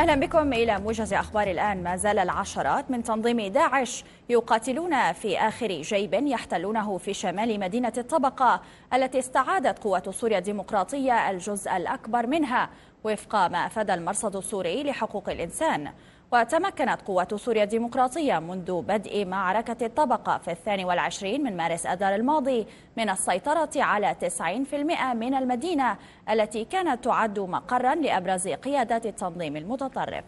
أهلا بكم إلى موجز أخبار الآن ما زال العشرات من تنظيم داعش يقاتلون في آخر جيب يحتلونه في شمال مدينة الطبقة التي استعادت قوة سوريا الديمقراطية الجزء الأكبر منها وفق ما أفاد المرصد السوري لحقوق الإنسان وتمكنت قوات سوريا الديمقراطية منذ بدء معركة الطبقة في الثاني والعشرين من مارس أذار الماضي من السيطرة على 90% من المدينة التي كانت تعد مقرا لأبرز قيادات التنظيم المتطرف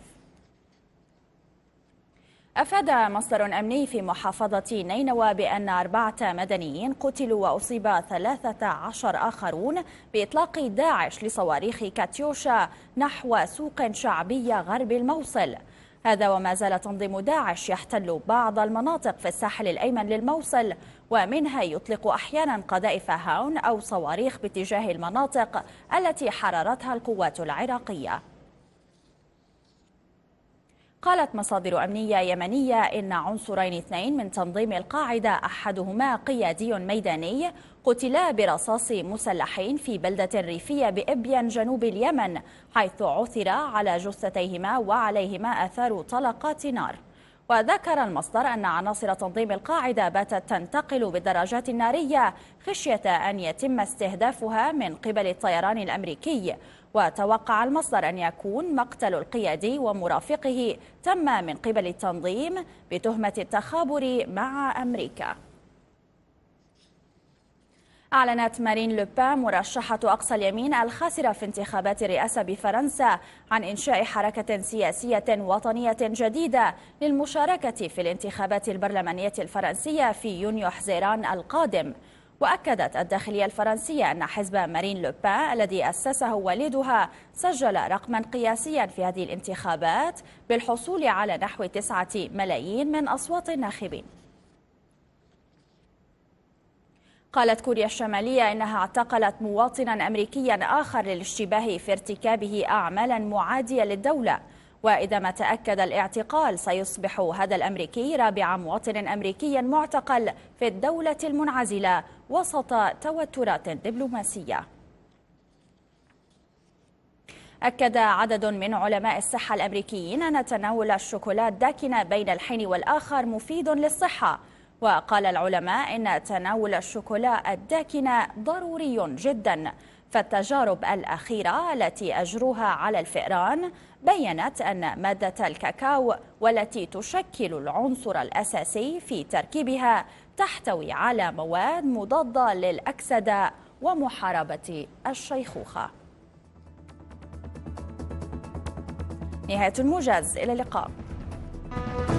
أفاد مصدر أمني في محافظة نينوى بأن أربعة مدنيين قتلوا وأصيب 13 آخرون بإطلاق داعش لصواريخ كاتيوشا نحو سوق شعبية غرب الموصل هذا وما زال تنظيم داعش يحتل بعض المناطق في الساحل الأيمن للموصل ومنها يطلق أحيانا قذائف هاون أو صواريخ باتجاه المناطق التي حررتها القوات العراقية قالت مصادر أمنية يمنية إن عنصرين اثنين من تنظيم القاعدة أحدهما قيادي ميداني قتلا برصاص مسلحين في بلدة ريفية بإبيان جنوب اليمن حيث عثر على جثتيهما وعليهما آثار طلقات نار وذكر المصدر أن عناصر تنظيم القاعدة باتت تنتقل بالدراجات النارية خشية أن يتم استهدافها من قبل الطيران الأمريكي وتوقع المصدر أن يكون مقتل القيادي ومرافقه تم من قبل التنظيم بتهمة التخابر مع أمريكا أعلنت مارين لوبان مرشحة أقصى اليمين الخاسرة في انتخابات الرئاسة بفرنسا عن إنشاء حركة سياسية وطنية جديدة للمشاركة في الانتخابات البرلمانية الفرنسية في يونيو حزيران القادم وأكدت الداخلية الفرنسية أن حزب مارين لوبان الذي أسسه والدها سجل رقما قياسيا في هذه الانتخابات بالحصول على نحو تسعة ملايين من أصوات الناخبين قالت كوريا الشمالية إنها اعتقلت مواطنا أمريكيا آخر للاشتباه في ارتكابه أعمالا معادية للدولة وإذا ما تأكد الاعتقال سيصبح هذا الأمريكي رابع مواطن أمريكي معتقل في الدولة المنعزلة وسط توترات دبلوماسية أكد عدد من علماء الصحة الأمريكيين أن تناول الشوكولات داكنة بين الحين والآخر مفيد للصحة وقال العلماء إن تناول الشوكولا الداكنة ضروري جدا فالتجارب الأخيرة التي أجروها على الفئران بيّنت أن مادة الكاكاو والتي تشكل العنصر الأساسي في تركيبها تحتوي على مواد مضادة للأكسدة ومحاربة الشيخوخة نهاية الموجز إلى اللقاء